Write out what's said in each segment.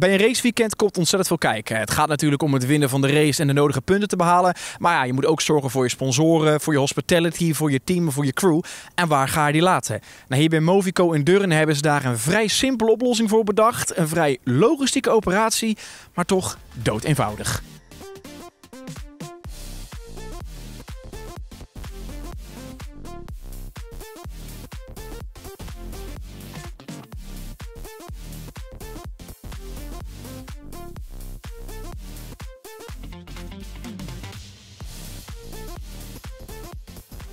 Bij een raceweekend komt ontzettend veel kijken. Het gaat natuurlijk om het winnen van de race en de nodige punten te behalen. Maar ja, je moet ook zorgen voor je sponsoren, voor je hospitality, voor je team, voor je crew. En waar ga je die laten? Nou, hier bij Movico in Durren hebben ze daar een vrij simpele oplossing voor bedacht. Een vrij logistieke operatie, maar toch dood eenvoudig.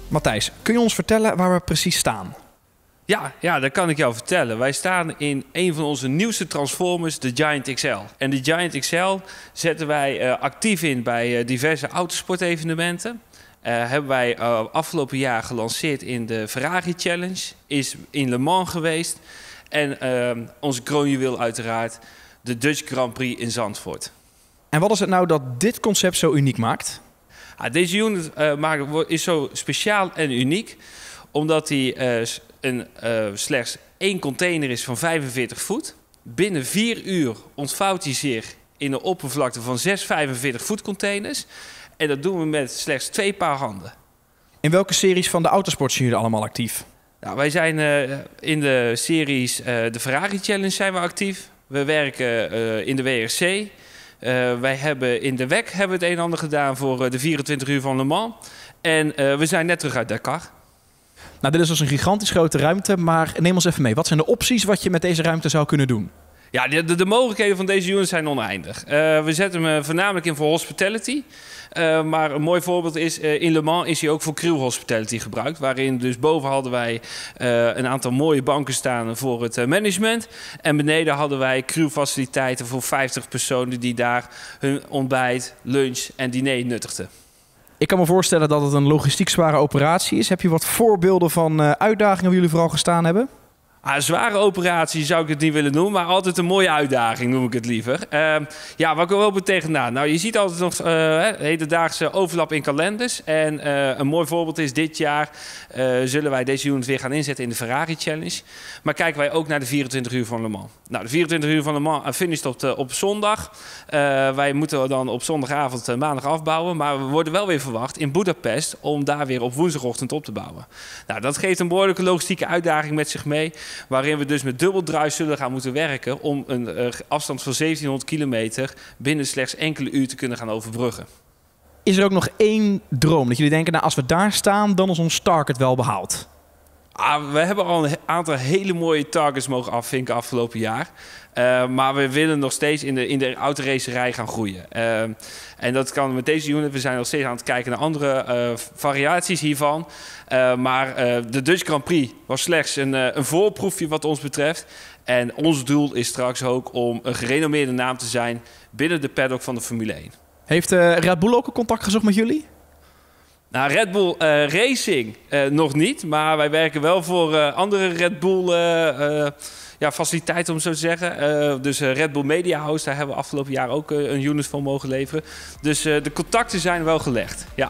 Matthijs, kun je ons vertellen waar we precies staan? Ja, ja, dat kan ik jou vertellen. Wij staan in een van onze nieuwste transformers, de Giant XL. En de Giant XL zetten wij eh, actief in bij eh, diverse autosportevenementen. Eh, hebben wij afgelopen jaar gelanceerd in de Ferrari Challenge. Is in Le Mans geweest. En onze kroonjuweel uiteraard, de Dutch Grand Prix in Zandvoort. En wat is het nou dat dit concept zo uniek maakt? Ah, deze unit is zo speciaal en uniek, omdat hij eh, een, eh, slechts één container is van 45 voet. Binnen vier uur ontvouwt hij zich in een oppervlakte van zes 45 voet containers. En dat doen we met slechts twee paar handen. In welke series van de autosport zijn jullie allemaal actief? Nou, wij zijn eh, in de series de Ferrari Challenge zijn we actief. We werken in de WRC. Eh, wij hebben in de WEC hebben het een en ander gedaan voor eh, de 24 uur van Le Mans. En eh, we zijn net terug uit Dakar. Nou, dit is dus een gigantisch grote ruimte, maar neem ons even mee. Wat zijn de opties wat je met deze ruimte zou kunnen doen? Ja, de, de, mogelijkheden van deze unit zijn oneindig. Eh, we zetten hem eh, voornamelijk in voor hospitality. Eh, maar een mooi voorbeeld is, in Le Mans is hij ook voor crew hospitality gebruikt. Waarin dus boven hadden wij een aantal mooie banken staan voor het management. En beneden hadden wij crew faciliteiten voor 50 personen die daar hun ontbijt, lunch en diner nuttigden. Ik kan me voorstellen dat het een logistiek zware operatie is. Heb je wat voorbeelden van uitdagingen waar jullie vooral gestaan hebben? Ah, zware operatie zou ik het niet willen noemen, maar altijd een mooie uitdaging noem ik het liever. Ehm, ja, wat ik we het tegenaan? Nou, je ziet altijd nog uh, hedendaagse overlap in kalenders. En eh, een mooi voorbeeld is dit jaar eh, zullen wij deze unit weer gaan inzetten in de Ferrari Challenge. Maar kijken wij ook naar de 24 uur van Le Mans. Nou, de 24 uur van Le Mans finisht op, op zondag. wij moeten dan op zondagavond maandag afbouwen, maar we worden wel weer verwacht in Budapest om daar weer op woensdagochtend op te bouwen. Nou, dat geeft een behoorlijke logistieke uitdaging met zich mee. Waarin we dus met dubbeldruis zullen gaan moeten werken om een eh, afstand van 1700 kilometer binnen slechts enkele uur te kunnen gaan overbruggen. Is er ook nog één droom dat jullie denken, nou als we daar staan, dan is ons target wel behaald? Ah, we hebben al een aantal hele mooie targets mogen afvinken afgelopen jaar. Eh, maar we willen nog steeds in de, in de autoracerij gaan groeien. Eh, en dat kan met deze unit. We zijn nog steeds aan het kijken naar andere eh, variaties hiervan. maar de Dutch Grand Prix was slechts een, een voorproefje wat ons betreft. En ons doel is straks ook om een gerenommeerde naam te zijn binnen de paddock van de Formule 1. Heeft Red Bull ook een contact gezocht met jullie? Nou, Red Bull eh, Racing eh, nog niet. Maar wij werken wel voor eh, andere Red Bull ja, faciliteiten, om zo te zeggen. dus Red Bull Media House, daar hebben we afgelopen jaar ook een unit van mogen leveren. Dus de contacten zijn wel gelegd, ja.